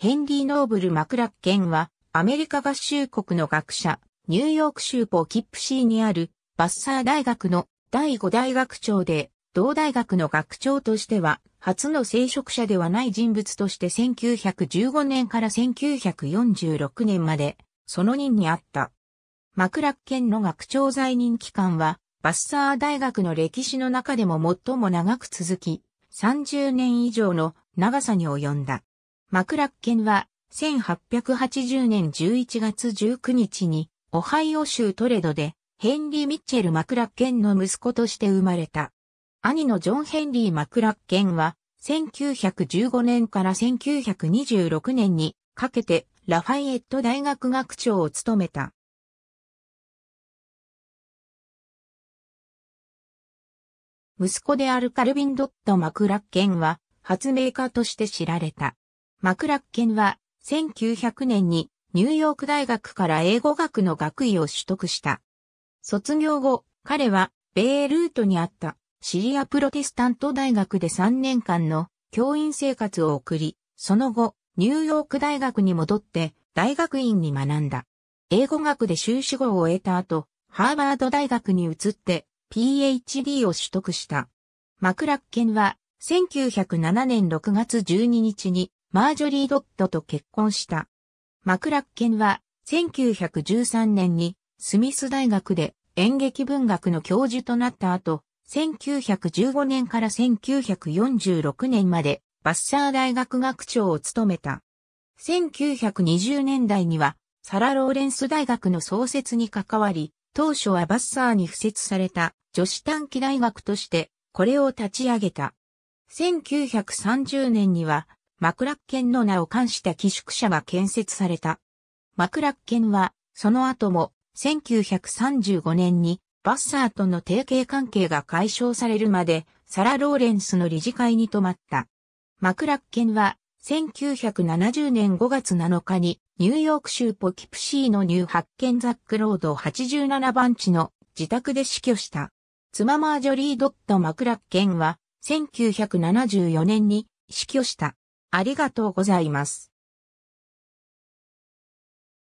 ヘンリー・ノーブル・マクラッケンは、アメリカ合衆国の学者、ニューヨーク州ポキップシーにある、バッサー大学の第5大学長で、同大学の学長としては、初の聖職者ではない人物として1915年から1946年まで、その任にあった。マクラッケンの学長在任期間は、バッサー大学の歴史の中でも最も長く続き、30年以上の長さに及んだ。マクラッケンは、1880年11月19日に、オハイオ州トレドで、ヘンリー・ミッチェル・マクラッケンの息子として生まれた。兄のジョン・ヘンリー・マクラッケンは、1915年から1926年にかけてラファイエット大学学長を務めた。息子であるカルビン・ドット・マクラッケンは発明家として知られた。マクラッケンは1900年にニューヨーク大学から英語学の学位を取得した。卒業後、彼はベイルートにあったシリアプロテスタント大学で3年間の教員生活を送り、その後、ニューヨーク大学に戻って大学院に学んだ。英語学で修士号を得た後、ハーバード大学に移って PhD を取得した。マクラッケンは1907年6月12日にマージョリー・ドットと結婚した。マクラッケンは1913年にスミス大学で演劇文学の教授となった後、1915年から1946年までバッサー大学学長を務めた。1920年代にはサラ・ローレンス大学の創設に関わり、当初はバッサーに付設された女子短期大学としてこれを立ち上げた。1930年にはマクラッケンの名を冠した寄宿舎が建設された。マクラッケンは、その後も、1935年に、バッサーとの提携関係が解消されるまで、サラ・ローレンスの理事会に泊まった。マクラッケンは、1970年5月7日に、ニューヨーク州ポキプシーのニューハッケンザックロード87番地の自宅で死去した。妻マージョリー・ドット・マクラッケンは、1974年に死去した。ありがとうございます。